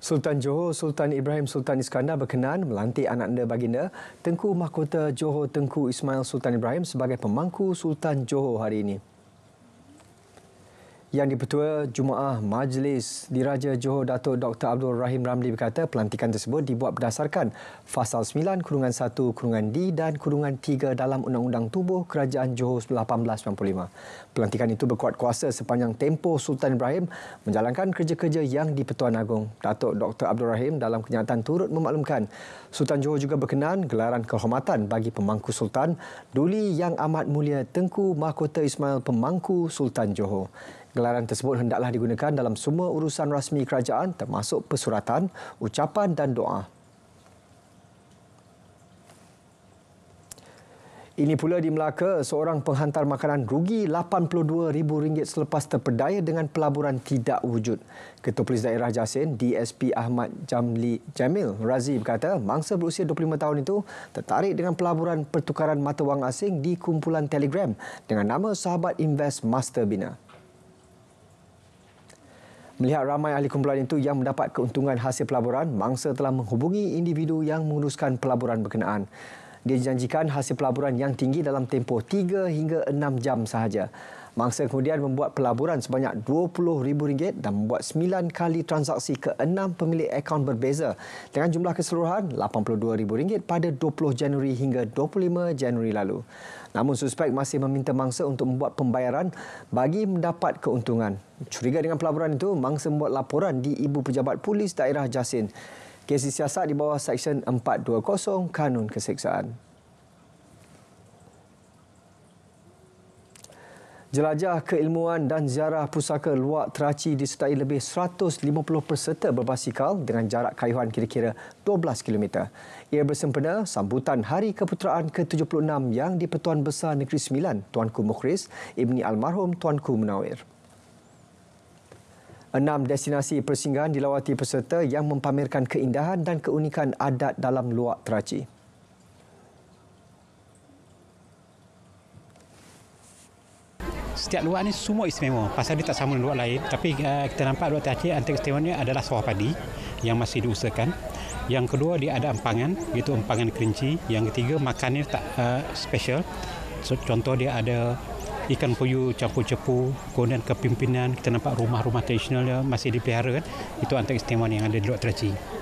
Sultan Johor Sultan Ibrahim Sultan Iskandar berkenan melantik anak anda baginda Tengku Mahkota Johor Tengku Ismail Sultan Ibrahim sebagai pemangku Sultan Johor hari ini. Yang di-Pertua Jumaah Majlis Diraja Johor Datuk Dr. Abdul Rahim Ramli berkata pelantikan tersebut dibuat berdasarkan Fasal 9 Kurungan 1 Kurungan D dan Kurungan 3 dalam Undang-Undang Tubuh Kerajaan Johor 1895. Pelantikan itu berkuat kuasa sepanjang tempoh Sultan Ibrahim menjalankan kerja-kerja yang di-Pertuan Agong. Datuk Dr. Abdul Rahim dalam kenyataan turut memaklumkan Sultan Johor juga berkenan gelaran kehormatan bagi pemangku Sultan Duli Yang Amat Mulia Tengku Mahkota Ismail Pemangku Sultan Johor. Gelaran tersebut hendaklah digunakan dalam semua urusan rasmi kerajaan termasuk pesuratan, ucapan dan doa. Ini pula di Melaka, seorang penghantar makanan rugi RM82,000 selepas terpedaya dengan pelaburan tidak wujud. Ketua Polis Daerah Jasin, DSP Ahmad Jamli Jamil Razi berkata, mangsa berusia 25 tahun itu tertarik dengan pelaburan pertukaran mata wang asing di kumpulan Telegram dengan nama Sahabat Invest Master Bina. Melihat ramai ahli kumpulan itu yang mendapat keuntungan hasil pelaburan, mangsa telah menghubungi individu yang menguruskan pelaburan berkenaan. Dia janjikan hasil pelaburan yang tinggi dalam tempoh 3 hingga 6 jam sahaja. Mangsa kemudian membuat pelaburan sebanyak rm ringgit dan membuat 9 kali transaksi ke enam pemilik akaun berbeza dengan jumlah keseluruhan rm ringgit pada 20 Januari hingga 25 Januari lalu. Namun suspek masih meminta mangsa untuk membuat pembayaran bagi mendapat keuntungan. Curiga dengan pelaburan itu, mangsa membuat laporan di Ibu Pejabat Polis Daerah Jasin. Kes siasat di bawah Seksyen 420 Kanun Keseksaan. Jelajah keilmuan dan ziarah pusaka Luak Teraci disertai lebih 150 peserta berbasikal dengan jarak kayuhan kira-kira 12 km. Ia bersempena sambutan Hari Keputeraan ke-76 yang di-Pertuan Besar Negeri Sembilan, Tuanku Mukhris, Ibni Almarhum Tuanku Munawir. Enam destinasi persinggahan dilawati peserta yang mempamerkan keindahan dan keunikan adat dalam Luak Teraci. setiap luar ini semua istimewa pasal dia tak sama dengan luar lain tapi eh, kita nampak luar terakhir antara istimewanya adalah sawah padi yang masih diusahakan yang kedua dia ada empangan iaitu empangan kerinci yang ketiga makannya tak uh, special so, contoh dia ada ikan puyuh campur cepu kemudian kepimpinan kita nampak rumah-rumah tradisional dia masih dipelihara kan itu antara istimewa yang ada di luar terakhir